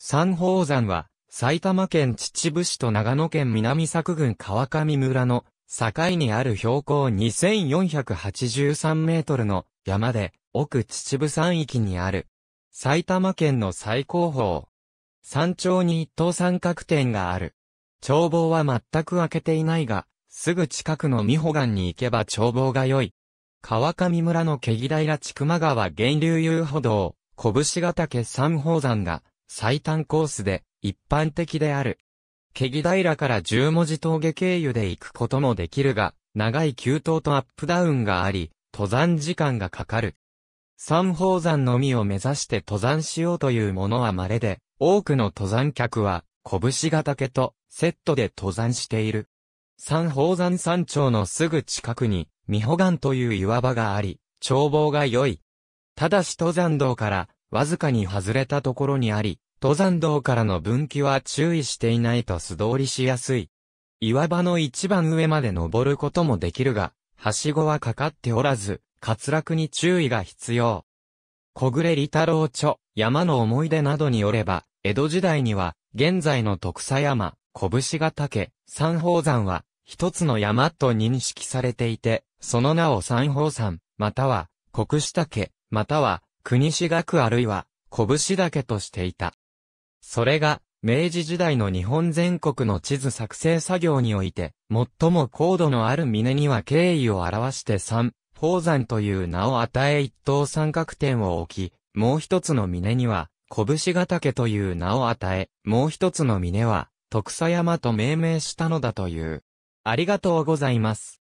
三宝山は、埼玉県秩父市と長野県南作郡川上村の境にある標高2483メートルの山で、奥秩父山域にある、埼玉県の最高峰。山頂に一等三角点がある。眺望は全く開けていないが、すぐ近くの美保岩に行けば眺望が良い。川上村の毛木平千曲川源流遊歩道、拳ヶ岳三宝山が、最短コースで一般的である。毛木平から十文字峠経由で行くこともできるが、長い急登とアップダウンがあり、登山時間がかかる。三宝山のみを目指して登山しようというものは稀で、多くの登山客は、拳ヶ岳とセットで登山している。三宝山山頂のすぐ近くに、三保岩という岩場があり、眺望が良い。ただし登山道からわずかに外れたところにあり、登山道からの分岐は注意していないと素通りしやすい。岩場の一番上まで登ることもできるが、はしごはかかっておらず、滑落に注意が必要。小暮利太郎著、山の思い出などによれば、江戸時代には、現在の徳佐山、拳ヶ岳、三宝山は、一つの山と認識されていて、その名を三宝山、または、国士岳、または、国志学あるいは、拳岳としていた。それが、明治時代の日本全国の地図作成作業において、最も高度のある峰には敬意を表して三、宝山という名を与え一等三角点を置き、もう一つの峰には、拳ヶ岳という名を与え、もう一つの峰は、徳佐山と命名したのだという。ありがとうございます。